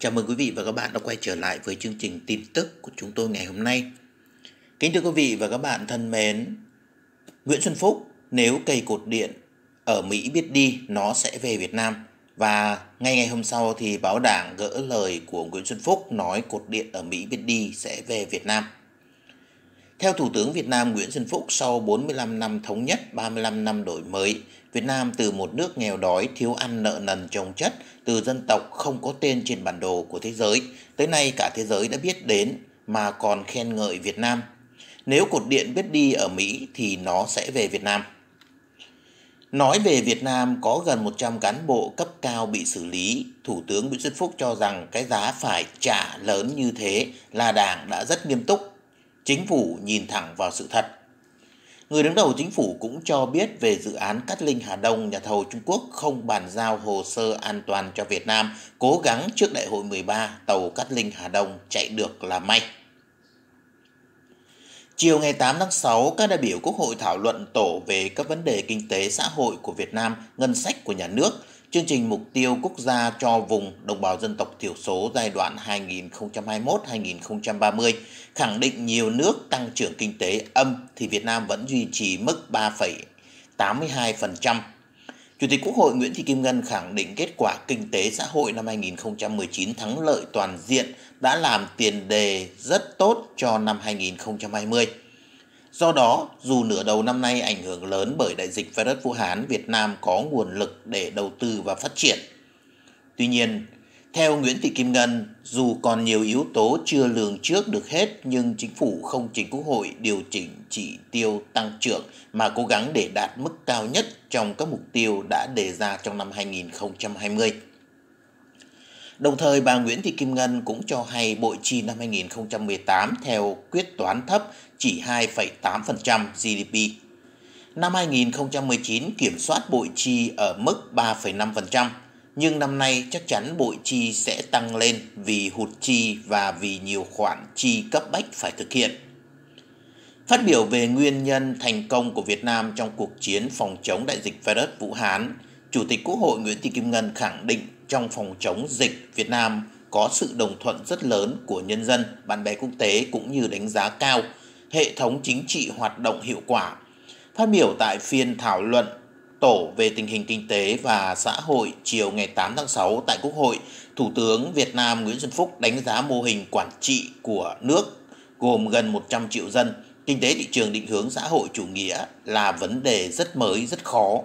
Chào mừng quý vị và các bạn đã quay trở lại với chương trình tin tức của chúng tôi ngày hôm nay. Kính thưa quý vị và các bạn thân mến, Nguyễn Xuân Phúc nếu cây cột điện ở Mỹ biết đi nó sẽ về Việt Nam và ngay ngày hôm sau thì báo đảng gỡ lời của Nguyễn Xuân Phúc nói cột điện ở Mỹ biết đi sẽ về Việt Nam. Theo Thủ tướng Việt Nam Nguyễn Xuân Phúc, sau 45 năm thống nhất, 35 năm đổi mới, Việt Nam từ một nước nghèo đói, thiếu ăn nợ nần trồng chất, từ dân tộc không có tên trên bản đồ của thế giới, tới nay cả thế giới đã biết đến mà còn khen ngợi Việt Nam. Nếu cột điện biết đi ở Mỹ thì nó sẽ về Việt Nam. Nói về Việt Nam có gần 100 cán bộ cấp cao bị xử lý, Thủ tướng Nguyễn Xuân Phúc cho rằng cái giá phải trả lớn như thế là Đảng đã rất nghiêm túc chính phủ nhìn thẳng vào sự thật. Người đứng đầu chính phủ cũng cho biết về dự án Cát Linh Hà Đông, nhà thầu Trung Quốc không bàn giao hồ sơ an toàn cho Việt Nam, cố gắng trước đại hội 13 tàu Cát Linh Hà Đông chạy được là may. Chiều ngày 8 tháng 6, các đại biểu Quốc hội thảo luận tổ về các vấn đề kinh tế xã hội của Việt Nam, ngân sách của nhà nước – chương trình mục tiêu quốc gia cho vùng đồng bào dân tộc thiểu số giai đoạn 2021-2030 khẳng định nhiều nước tăng trưởng kinh tế âm thì Việt Nam vẫn duy trì mức 3,82%. Chủ tịch Quốc hội Nguyễn Thị Kim Ngân khẳng định kết quả kinh tế xã hội năm 2019 thắng lợi toàn diện đã làm tiền đề rất tốt cho năm 2020. Do đó, dù nửa đầu năm nay ảnh hưởng lớn bởi đại dịch virus Vũ Hán, Việt Nam có nguồn lực để đầu tư và phát triển. Tuy nhiên, theo Nguyễn Thị Kim Ngân, dù còn nhiều yếu tố chưa lường trước được hết nhưng chính phủ không chính quốc hội điều chỉnh chỉ tiêu tăng trưởng mà cố gắng để đạt mức cao nhất trong các mục tiêu đã đề ra trong năm 2020. Đồng thời, bà Nguyễn Thị Kim Ngân cũng cho hay bội chi năm 2018 theo quyết toán thấp chỉ 2,8% GDP. Năm 2019 kiểm soát bội chi ở mức 3,5%, nhưng năm nay chắc chắn bội chi sẽ tăng lên vì hụt chi và vì nhiều khoản chi cấp bách phải thực hiện. Phát biểu về nguyên nhân thành công của Việt Nam trong cuộc chiến phòng chống đại dịch virus Vũ Hán, Chủ tịch Quốc hội Nguyễn Thị Kim Ngân khẳng định trong phòng chống dịch Việt Nam có sự đồng thuận rất lớn của nhân dân, bạn bè quốc tế cũng như đánh giá cao hệ thống chính trị hoạt động hiệu quả. Phát biểu tại phiên thảo luận Tổ về tình hình kinh tế và xã hội chiều ngày 8 tháng 6 tại Quốc hội, Thủ tướng Việt Nam Nguyễn Xuân Phúc đánh giá mô hình quản trị của nước gồm gần 100 triệu dân, kinh tế thị trường định hướng xã hội chủ nghĩa là vấn đề rất mới, rất khó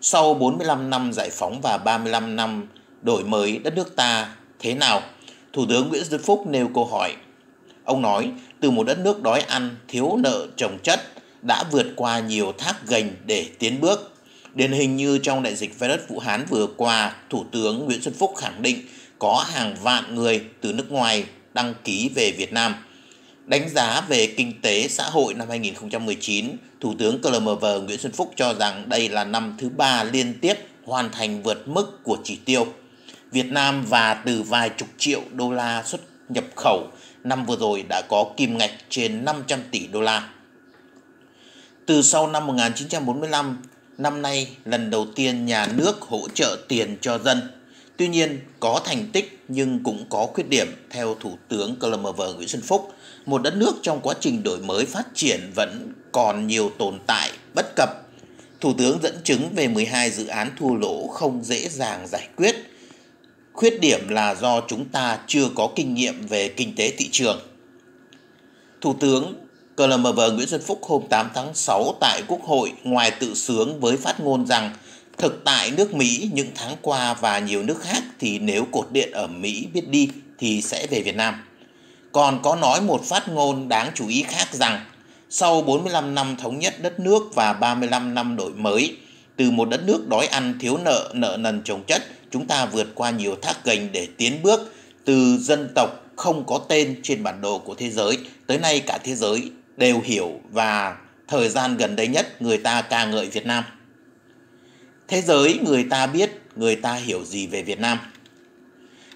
sau 45 năm giải phóng và 35 năm đổi mới đất nước ta thế nào? Thủ tướng Nguyễn Xuân Phúc nêu câu hỏi. Ông nói, từ một đất nước đói ăn, thiếu nợ, trồng chất, đã vượt qua nhiều thác gành để tiến bước. Điển hình như trong đại dịch virus Vũ Hán vừa qua, Thủ tướng Nguyễn Xuân Phúc khẳng định có hàng vạn người từ nước ngoài đăng ký về Việt Nam – Đánh giá về kinh tế xã hội năm 2019, Thủ tướng CLMV Nguyễn Xuân Phúc cho rằng đây là năm thứ ba liên tiếp hoàn thành vượt mức của chỉ tiêu. Việt Nam và từ vài chục triệu đô la xuất nhập khẩu năm vừa rồi đã có kim ngạch trên 500 tỷ đô la. Từ sau năm 1945, năm nay lần đầu tiên nhà nước hỗ trợ tiền cho dân. Tuy nhiên, có thành tích nhưng cũng có khuyết điểm theo Thủ tướng CLMV Nguyễn Xuân Phúc – một đất nước trong quá trình đổi mới phát triển vẫn còn nhiều tồn tại bất cập. Thủ tướng dẫn chứng về 12 dự án thua lỗ không dễ dàng giải quyết. Khuyết điểm là do chúng ta chưa có kinh nghiệm về kinh tế thị trường. Thủ tướng CLMV Nguyễn Xuân Phúc hôm 8 tháng 6 tại Quốc hội ngoài tự sướng với phát ngôn rằng thực tại nước Mỹ những tháng qua và nhiều nước khác thì nếu cột điện ở Mỹ biết đi thì sẽ về Việt Nam còn có nói một phát ngôn đáng chú ý khác rằng sau 45 năm thống nhất đất nước và 35 năm đổi mới, từ một đất nước đói ăn thiếu nợ, nợ nần chồng chất, chúng ta vượt qua nhiều thác gành để tiến bước từ dân tộc không có tên trên bản đồ của thế giới tới nay cả thế giới đều hiểu và thời gian gần đây nhất người ta ca ngợi Việt Nam. Thế giới người ta biết, người ta hiểu gì về Việt Nam?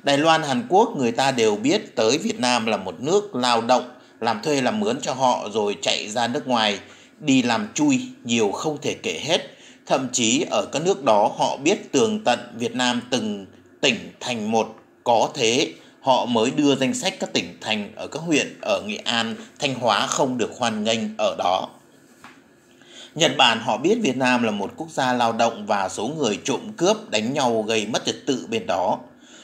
Đài Loan, Hàn Quốc người ta đều biết tới Việt Nam là một nước lao động, làm thuê làm mướn cho họ rồi chạy ra nước ngoài đi làm chui nhiều không thể kể hết. Thậm chí ở các nước đó họ biết tường tận Việt Nam từng tỉnh thành một có thế họ mới đưa danh sách các tỉnh thành ở các huyện ở Nghệ An, Thanh Hóa không được hoan nghênh ở đó. Nhật Bản họ biết Việt Nam là một quốc gia lao động và số người trộm cướp đánh nhau gây mất trật tự bên đó.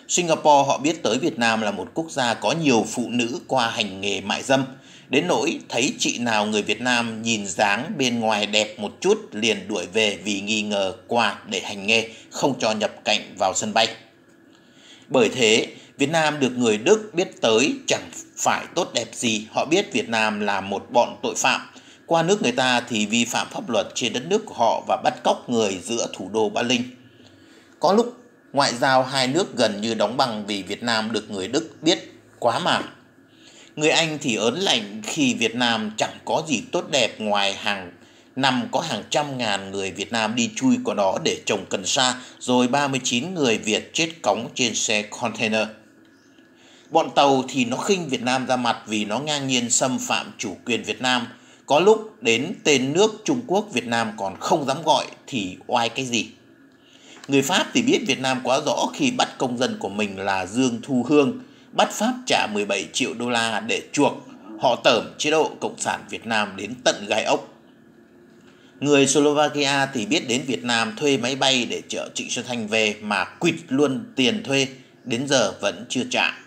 Singapore họ biết tới Việt Nam là một quốc gia có nhiều phụ nữ qua hành nghề mại dâm. Đến nỗi thấy chị nào người Việt Nam nhìn dáng bên ngoài đẹp một chút liền đuổi về vì nghi ngờ qua để hành nghề, không cho nhập cảnh vào sân bay. Bởi thế, Việt Nam được người Đức biết tới chẳng phải tốt đẹp gì, họ biết Việt Nam là một bọn tội phạm. Qua nước người ta thì vi phạm pháp luật trên đất nước của họ và bắt cóc người giữa thủ đô Berlin. Có lúc ngoại giao hai nước gần như đóng băng vì Việt Nam được người Đức biết quá mạc. Người Anh thì ớn lạnh khi Việt Nam chẳng có gì tốt đẹp ngoài hàng năm có hàng trăm ngàn người Việt Nam đi chui qua đó để trồng cần sa, rồi 39 người Việt chết cóng trên xe container. Bọn Tàu thì nó khinh Việt Nam ra mặt vì nó ngang nhiên xâm phạm chủ quyền Việt Nam. Có lúc đến tên nước Trung Quốc Việt Nam còn không dám gọi thì oai cái gì. Người Pháp thì biết Việt Nam quá rõ khi bắt công dân của mình là Dương Thu Hương, bắt Pháp trả 17 triệu đô la để chuộc, họ tởm chế độ Cộng sản Việt Nam đến tận gai ốc. Người Slovakia thì biết đến Việt Nam thuê máy bay để chở Trịnh Xuân Thanh về mà quỵt luôn tiền thuê, đến giờ vẫn chưa trả.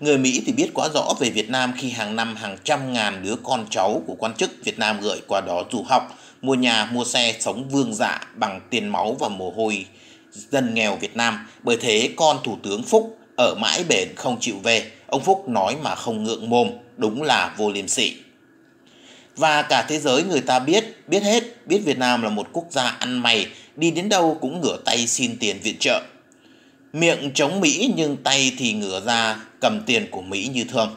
Người Mỹ thì biết quá rõ về Việt Nam khi hàng năm hàng trăm ngàn đứa con cháu của quan chức Việt Nam gửi qua đó du học, mua nhà, mua xe, sống vương dạ bằng tiền máu và mồ hôi dân nghèo Việt Nam. Bởi thế con Thủ tướng Phúc ở mãi bền không chịu về, ông Phúc nói mà không ngượng mồm, đúng là vô liêm sỉ. Và cả thế giới người ta biết, biết hết, biết Việt Nam là một quốc gia ăn mày, đi đến đâu cũng ngửa tay xin tiền viện trợ. Miệng chống Mỹ nhưng tay thì ngửa ra cầm tiền của Mỹ như thường.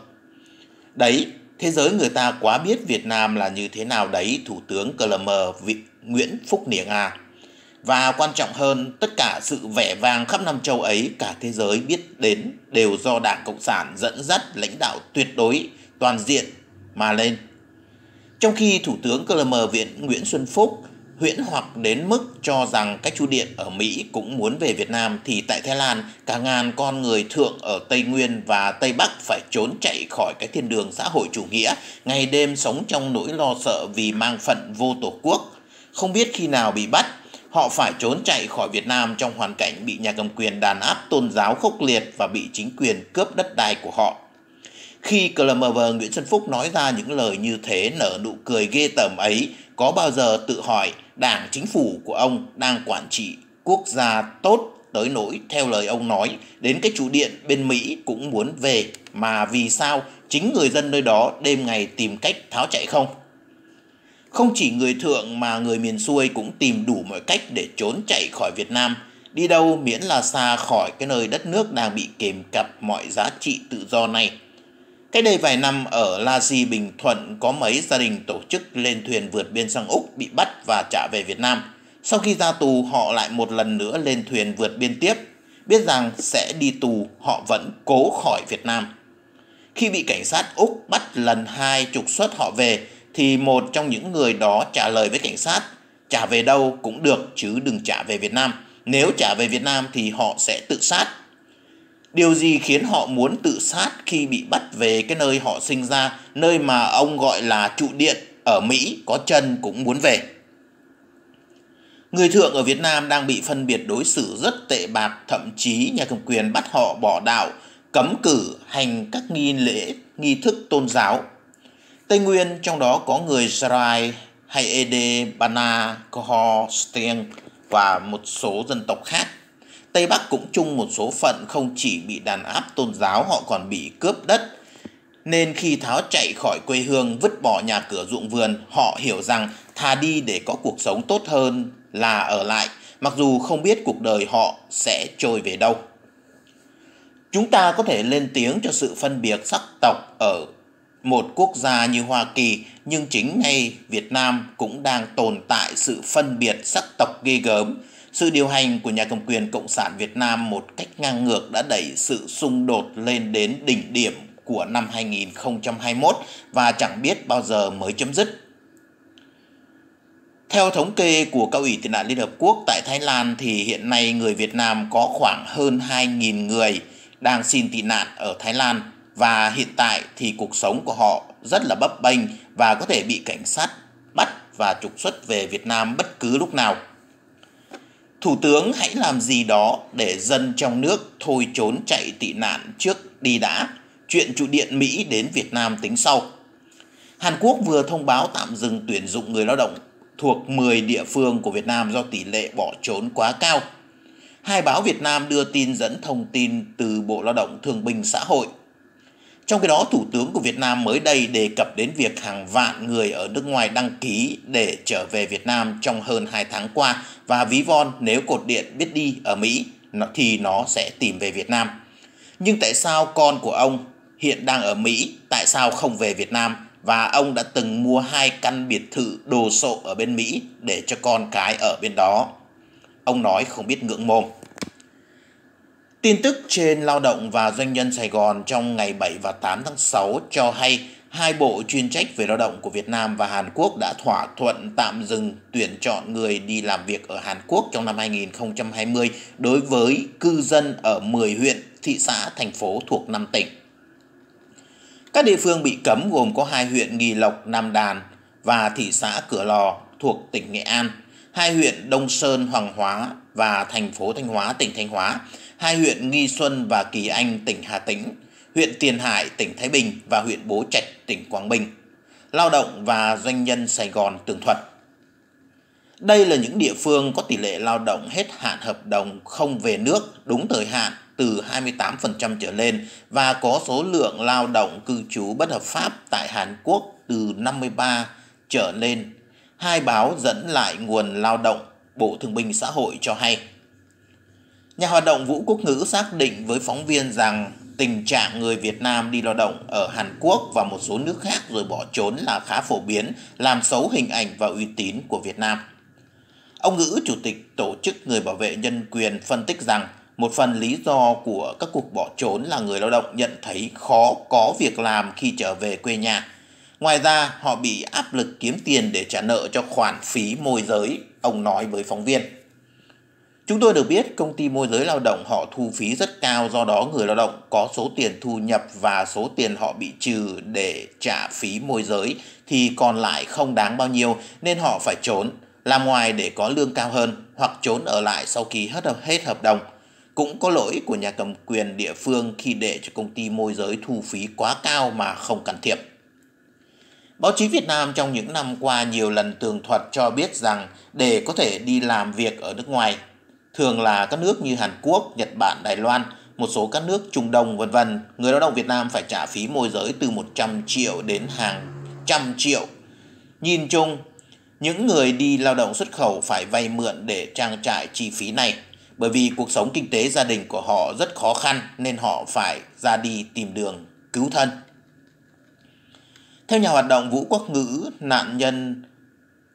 Đấy, thế giới người ta quá biết Việt Nam là như thế nào đấy, Thủ tướng Cờ Lờ Nguyễn Phúc Niệm à. Và quan trọng hơn, tất cả sự vẻ vang khắp năm châu ấy cả thế giới biết đến đều do Đảng Cộng sản dẫn dắt lãnh đạo tuyệt đối, toàn diện mà lên. Trong khi Thủ tướng Cơ Viện Nguyễn Xuân Phúc huyễn hoặc đến mức cho rằng các chu điện ở Mỹ cũng muốn về Việt Nam thì tại Thái Lan cả ngàn con người thượng ở Tây Nguyên và Tây Bắc phải trốn chạy khỏi cái thiên đường xã hội chủ nghĩa, ngày đêm sống trong nỗi lo sợ vì mang phận vô tổ quốc, không biết khi nào bị bắt họ phải trốn chạy khỏi Việt Nam trong hoàn cảnh bị nhà cầm quyền đàn áp tôn giáo khốc liệt và bị chính quyền cướp đất đai của họ. Khi Clemmer Nguyễn Xuân Phúc nói ra những lời như thế nở nụ cười ghê tởm ấy, có bao giờ tự hỏi đảng chính phủ của ông đang quản trị quốc gia tốt tới nỗi theo lời ông nói đến cái trụ điện bên Mỹ cũng muốn về mà vì sao chính người dân nơi đó đêm ngày tìm cách tháo chạy không? Không chỉ người thượng mà người miền xuôi cũng tìm đủ mọi cách để trốn chạy khỏi Việt Nam, đi đâu miễn là xa khỏi cái nơi đất nước đang bị kềm cặp mọi giá trị tự do này. Cái đây vài năm ở La Di Bình Thuận có mấy gia đình tổ chức lên thuyền vượt biên sang Úc bị bắt và trả về Việt Nam. Sau khi ra tù họ lại một lần nữa lên thuyền vượt biên tiếp, biết rằng sẽ đi tù họ vẫn cố khỏi Việt Nam. Khi bị cảnh sát Úc bắt lần hai trục xuất họ về thì một trong những người đó trả lời với cảnh sát trả về đâu cũng được chứ đừng trả về Việt Nam. Nếu trả về Việt Nam thì họ sẽ tự sát. Điều gì khiến họ muốn tự sát khi bị bắt về cái nơi họ sinh ra, nơi mà ông gọi là trụ điện ở Mỹ có chân cũng muốn về. Người thượng ở Việt Nam đang bị phân biệt đối xử rất tệ bạc, thậm chí nhà cầm quyền bắt họ bỏ đạo, cấm cử hành các nghi lễ, nghi thức tôn giáo Tây Nguyên trong đó có người Sarai hay Ede, Bana, Koho, Stieng và một số dân tộc khác. Tây Bắc cũng chung một số phận không chỉ bị đàn áp tôn giáo họ còn bị cướp đất. Nên khi tháo chạy khỏi quê hương vứt bỏ nhà cửa ruộng vườn, họ hiểu rằng thà đi để có cuộc sống tốt hơn là ở lại, mặc dù không biết cuộc đời họ sẽ trôi về đâu. Chúng ta có thể lên tiếng cho sự phân biệt sắc tộc ở một quốc gia như Hoa Kỳ nhưng chính ngay Việt Nam cũng đang tồn tại sự phân biệt sắc tộc ghê gớm. Sự điều hành của nhà cầm quyền Cộng sản Việt Nam một cách ngang ngược đã đẩy sự xung đột lên đến đỉnh điểm của năm 2021 và chẳng biết bao giờ mới chấm dứt. Theo thống kê của Cao ủy Tị nạn Liên Hợp Quốc tại Thái Lan thì hiện nay người Việt Nam có khoảng hơn 2.000 người đang xin tị nạn ở Thái Lan và hiện tại thì cuộc sống của họ rất là bấp bênh và có thể bị cảnh sát bắt và trục xuất về Việt Nam bất cứ lúc nào. Thủ tướng hãy làm gì đó để dân trong nước thôi trốn chạy tị nạn trước đi đã, chuyện trụ điện Mỹ đến Việt Nam tính sau. Hàn Quốc vừa thông báo tạm dừng tuyển dụng người lao động thuộc 10 địa phương của Việt Nam do tỷ lệ bỏ trốn quá cao. Hai báo Việt Nam đưa tin dẫn thông tin từ Bộ Lao động Thương binh Xã hội – trong khi đó, Thủ tướng của Việt Nam mới đây đề cập đến việc hàng vạn người ở nước ngoài đăng ký để trở về Việt Nam trong hơn 2 tháng qua và ví von nếu cột điện biết đi ở Mỹ thì nó sẽ tìm về Việt Nam. Nhưng tại sao con của ông hiện đang ở Mỹ, tại sao không về Việt Nam và ông đã từng mua hai căn biệt thự đồ sộ ở bên Mỹ để cho con cái ở bên đó? Ông nói không biết ngưỡng mồm. Tin tức trên Lao động và Doanh nhân Sài Gòn trong ngày 7 và 8 tháng 6 cho hay hai bộ chuyên trách về lao động của Việt Nam và Hàn Quốc đã thỏa thuận tạm dừng tuyển chọn người đi làm việc ở Hàn Quốc trong năm 2020 đối với cư dân ở 10 huyện, thị xã, thành phố thuộc 5 tỉnh. Các địa phương bị cấm gồm có hai huyện Nghi Lộc, Nam Đàn và thị xã Cửa Lò thuộc tỉnh Nghệ An, hai huyện Đông Sơn, Hoàng Hóa và thành phố Thanh Hóa, tỉnh Thanh Hóa – hai huyện Nghi Xuân và Kỳ Anh, tỉnh Hà Tĩnh, huyện Tiền Hải, tỉnh Thái Bình và huyện Bố Trạch, tỉnh Quảng Bình, lao động và doanh nhân Sài Gòn Tường Thuật. Đây là những địa phương có tỷ lệ lao động hết hạn hợp đồng không về nước đúng thời hạn từ 28% trở lên và có số lượng lao động cư trú bất hợp pháp tại Hàn Quốc từ 53 trở lên. Hai báo dẫn lại nguồn lao động Bộ Thương binh Xã hội cho hay. Nhà hoạt động Vũ Quốc Ngữ xác định với phóng viên rằng tình trạng người Việt Nam đi lao động ở Hàn Quốc và một số nước khác rồi bỏ trốn là khá phổ biến, làm xấu hình ảnh và uy tín của Việt Nam. Ông Ngữ, Chủ tịch Tổ chức Người Bảo vệ Nhân quyền phân tích rằng một phần lý do của các cuộc bỏ trốn là người lao động nhận thấy khó có việc làm khi trở về quê nhà. Ngoài ra, họ bị áp lực kiếm tiền để trả nợ cho khoản phí môi giới, ông nói với phóng viên. Chúng tôi được biết công ty môi giới lao động họ thu phí rất cao do đó người lao động có số tiền thu nhập và số tiền họ bị trừ để trả phí môi giới thì còn lại không đáng bao nhiêu nên họ phải trốn, làm ngoài để có lương cao hơn hoặc trốn ở lại sau khi hết hết hợp đồng. Cũng có lỗi của nhà cầm quyền địa phương khi để cho công ty môi giới thu phí quá cao mà không can thiệp. Báo chí Việt Nam trong những năm qua nhiều lần tường thuật cho biết rằng để có thể đi làm việc ở nước ngoài, thường là các nước như Hàn Quốc, Nhật Bản, Đài Loan, một số các nước Trung Đông vân vân, người lao động Việt Nam phải trả phí môi giới từ 100 triệu đến hàng trăm triệu. Nhìn chung, những người đi lao động xuất khẩu phải vay mượn để trang trải chi phí này, bởi vì cuộc sống kinh tế gia đình của họ rất khó khăn nên họ phải ra đi tìm đường cứu thân. Theo nhà hoạt động Vũ Quốc Ngữ, nạn nhân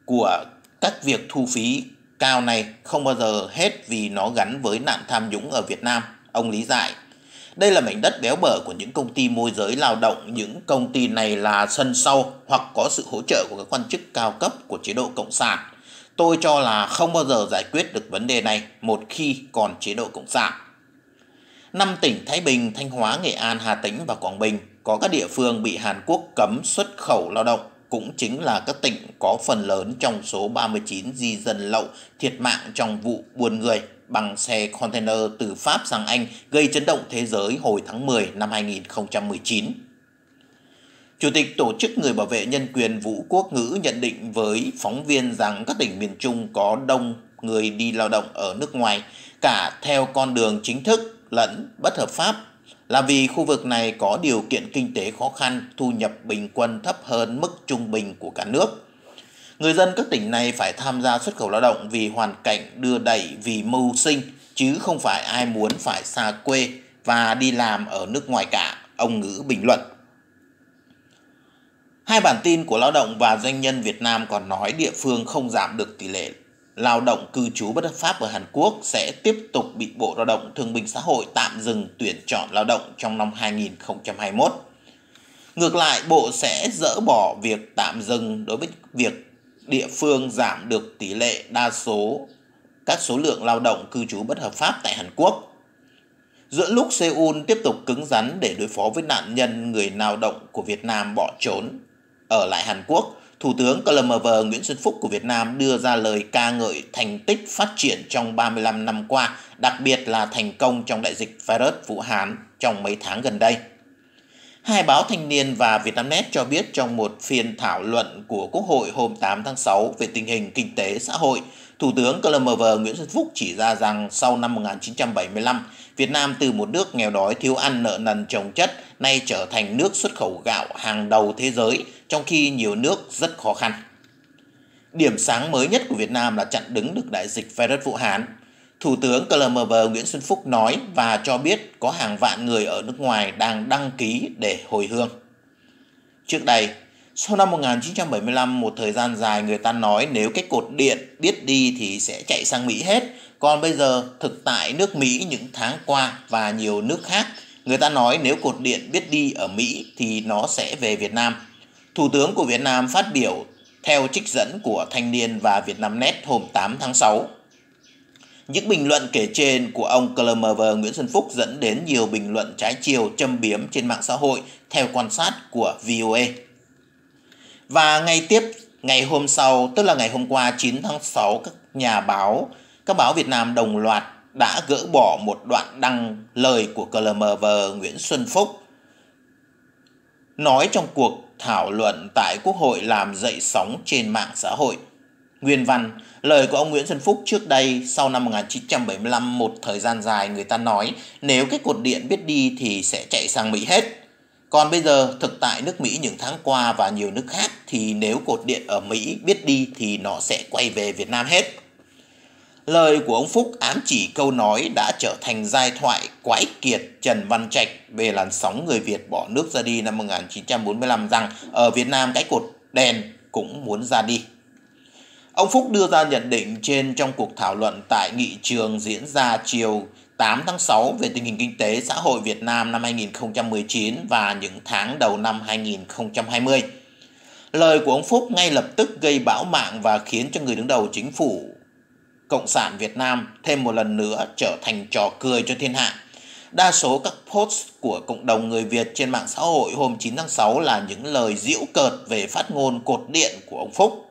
của các việc thu phí Cao này không bao giờ hết vì nó gắn với nạn tham nhũng ở Việt Nam, ông lý giải. Đây là mảnh đất béo bở của những công ty môi giới lao động, những công ty này là sân sau hoặc có sự hỗ trợ của các quan chức cao cấp của chế độ Cộng sản. Tôi cho là không bao giờ giải quyết được vấn đề này một khi còn chế độ Cộng sản. Năm tỉnh Thái Bình, Thanh Hóa, Nghệ An, Hà Tĩnh và Quảng Bình có các địa phương bị Hàn Quốc cấm xuất khẩu lao động cũng chính là các tỉnh có phần lớn trong số 39 di dân lậu thiệt mạng trong vụ buôn người bằng xe container từ Pháp sang Anh gây chấn động thế giới hồi tháng 10 năm 2019. Chủ tịch Tổ chức Người Bảo vệ Nhân quyền Vũ Quốc Ngữ nhận định với phóng viên rằng các tỉnh miền Trung có đông người đi lao động ở nước ngoài, cả theo con đường chính thức lẫn bất hợp pháp là vì khu vực này có điều kiện kinh tế khó khăn, thu nhập bình quân thấp hơn mức trung bình của cả nước. Người dân các tỉnh này phải tham gia xuất khẩu lao động vì hoàn cảnh đưa đẩy vì mưu sinh, chứ không phải ai muốn phải xa quê và đi làm ở nước ngoài cả, ông Ngữ bình luận. Hai bản tin của Lao động và Doanh nhân Việt Nam còn nói địa phương không giảm được tỷ lệ lao động cư trú bất hợp pháp ở Hàn Quốc sẽ tiếp tục bị Bộ Lao động Thương binh Xã hội tạm dừng tuyển chọn lao động trong năm 2021. Ngược lại, Bộ sẽ dỡ bỏ việc tạm dừng đối với việc địa phương giảm được tỷ lệ đa số các số lượng lao động cư trú bất hợp pháp tại Hàn Quốc. Giữa lúc Seoul tiếp tục cứng rắn để đối phó với nạn nhân người lao động của Việt Nam bỏ trốn ở lại Hàn Quốc, Thủ tướng CLMV Nguyễn Xuân Phúc của Việt Nam đưa ra lời ca ngợi thành tích phát triển trong 35 năm qua, đặc biệt là thành công trong đại dịch virus Vũ Hán trong mấy tháng gần đây. Hai báo Thanh niên và Vietnamnet cho biết trong một phiên thảo luận của Quốc hội hôm 8 tháng 6 về tình hình kinh tế xã hội, Thủ tướng CLMV Nguyễn Xuân Phúc chỉ ra rằng sau năm 1975, Việt Nam từ một nước nghèo đói thiếu ăn nợ nần trồng chất nay trở thành nước xuất khẩu gạo hàng đầu thế giới, trong khi nhiều nước rất khó khăn. Điểm sáng mới nhất của Việt Nam là chặn đứng được đại dịch virus Vũ Hán. Thủ tướng CLMV Nguyễn Xuân Phúc nói và cho biết có hàng vạn người ở nước ngoài đang đăng ký để hồi hương. Trước đây, sau năm 1975, một thời gian dài người ta nói nếu cái cột điện biết đi thì sẽ chạy sang Mỹ hết. Còn bây giờ, thực tại nước Mỹ những tháng qua và nhiều nước khác, người ta nói nếu cột điện biết đi ở Mỹ thì nó sẽ về Việt Nam. Thủ tướng của Việt Nam phát biểu theo trích dẫn của Thanh niên và Vietnamnet hôm 8 tháng 6. Những bình luận kể trên của ông Clemer Nguyễn Xuân Phúc dẫn đến nhiều bình luận trái chiều châm biếm trên mạng xã hội theo quan sát của VOA. Và ngày tiếp, ngày hôm sau, tức là ngày hôm qua 9 tháng 6, các nhà báo, các báo Việt Nam đồng loạt đã gỡ bỏ một đoạn đăng lời của CLMV Nguyễn Xuân Phúc nói trong cuộc thảo luận tại Quốc hội làm dậy sóng trên mạng xã hội. Nguyên văn, lời của ông Nguyễn Xuân Phúc trước đây, sau năm 1975 một thời gian dài người ta nói nếu cái cột điện biết đi thì sẽ chạy sang Mỹ hết. Còn bây giờ, thực tại nước Mỹ những tháng qua và nhiều nước khác thì nếu cột điện ở Mỹ biết đi thì nó sẽ quay về Việt Nam hết. Lời của ông Phúc ám chỉ câu nói đã trở thành giai thoại quái kiệt Trần Văn Trạch về làn sóng người Việt bỏ nước ra đi năm 1945 rằng ở Việt Nam cái cột đèn cũng muốn ra đi. Ông Phúc đưa ra nhận định trên trong cuộc thảo luận tại nghị trường diễn ra chiều 8 tháng 6 về tình hình kinh tế xã hội Việt Nam năm 2019 và những tháng đầu năm 2020. Lời của ông Phúc ngay lập tức gây bão mạng và khiến cho người đứng đầu chính phủ Cộng sản Việt Nam thêm một lần nữa trở thành trò cười cho thiên hạ. Đa số các post của cộng đồng người Việt trên mạng xã hội hôm 9 tháng 6 là những lời giễu cợt về phát ngôn cột điện của ông Phúc.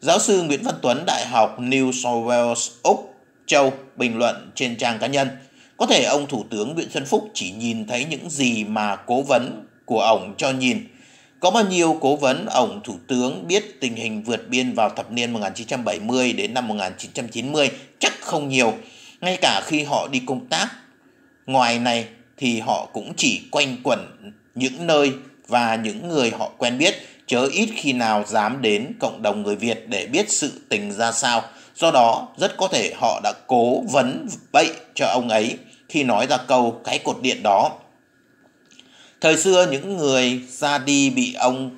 Giáo sư Nguyễn Văn Tuấn, Đại học New South Wales, Úc Châu bình luận trên trang cá nhân. Có thể ông Thủ tướng Nguyễn Xuân Phúc chỉ nhìn thấy những gì mà cố vấn của ông cho nhìn. Có bao nhiêu cố vấn ông Thủ tướng biết tình hình vượt biên vào thập niên 1970 đến năm 1990 chắc không nhiều. Ngay cả khi họ đi công tác ngoài này thì họ cũng chỉ quanh quẩn những nơi và những người họ quen biết chớ ít khi nào dám đến cộng đồng người Việt để biết sự tình ra sao. Do đó, rất có thể họ đã cố vấn bậy cho ông ấy khi nói ra câu cái cột điện đó. Thời xưa những người ra đi bị ông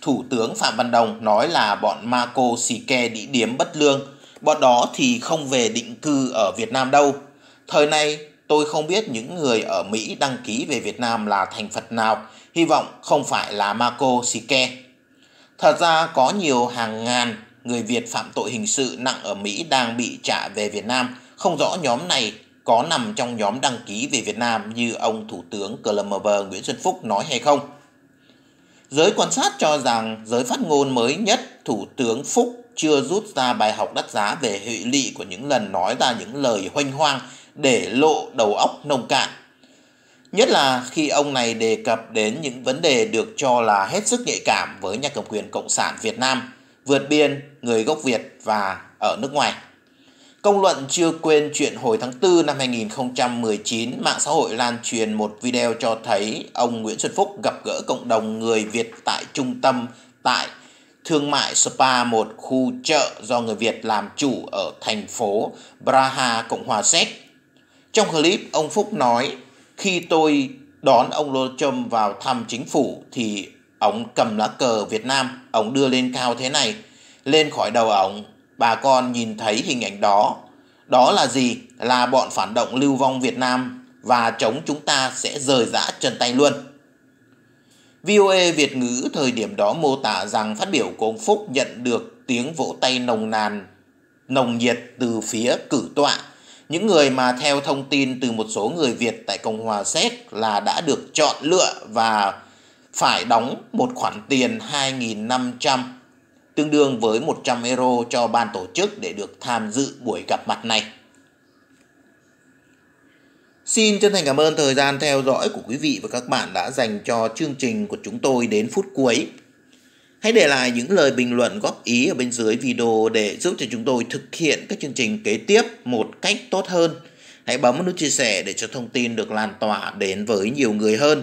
Thủ tướng Phạm Văn Đồng nói là bọn ma cô xì ke đĩ điếm bất lương, bọn đó thì không về định cư ở Việt Nam đâu. Thời nay tôi không biết những người ở Mỹ đăng ký về Việt Nam là thành Phật nào, hy vọng không phải là ma cô xì ke. Thật ra có nhiều hàng ngàn người Việt phạm tội hình sự nặng ở Mỹ đang bị trả về Việt Nam. Không rõ nhóm này có nằm trong nhóm đăng ký về Việt Nam như ông Thủ tướng Clemmer Nguyễn Xuân Phúc nói hay không. Giới quan sát cho rằng giới phát ngôn mới nhất Thủ tướng Phúc chưa rút ra bài học đắt giá về hệ lị của những lần nói ra những lời hoanh hoang để lộ đầu óc nông cạn. Nhất là khi ông này đề cập đến những vấn đề được cho là hết sức nhạy cảm với nhà cầm quyền Cộng sản Việt Nam – vượt biên, người gốc Việt và ở nước ngoài. Công luận chưa quên chuyện hồi tháng 4 năm 2019, mạng xã hội lan truyền một video cho thấy ông Nguyễn Xuân Phúc gặp gỡ cộng đồng người Việt tại trung tâm tại thương mại Spa, một khu chợ do người Việt làm chủ ở thành phố Braha, Cộng hòa Séc. Trong clip, ông Phúc nói, khi tôi đón ông Lô Trâm vào thăm chính phủ thì Ông cầm lá cờ Việt Nam, ông đưa lên cao thế này, lên khỏi đầu ông. Bà con nhìn thấy hình ảnh đó. Đó là gì? Là bọn phản động lưu vong Việt Nam và chống chúng ta sẽ rời rã chân tay luôn. VOA Việt ngữ thời điểm đó mô tả rằng phát biểu của ông Phúc nhận được tiếng vỗ tay nồng nàn, nồng nhiệt từ phía cử tọa. Những người mà theo thông tin từ một số người Việt tại Cộng hòa Séc là đã được chọn lựa và phải đóng một khoản tiền 2.500 tương đương với 100 euro cho ban tổ chức để được tham dự buổi gặp mặt này. Xin chân thành cảm ơn thời gian theo dõi của quý vị và các bạn đã dành cho chương trình của chúng tôi đến phút cuối. Hãy để lại những lời bình luận góp ý ở bên dưới video để giúp cho chúng tôi thực hiện các chương trình kế tiếp một cách tốt hơn. Hãy bấm nút chia sẻ để cho thông tin được lan tỏa đến với nhiều người hơn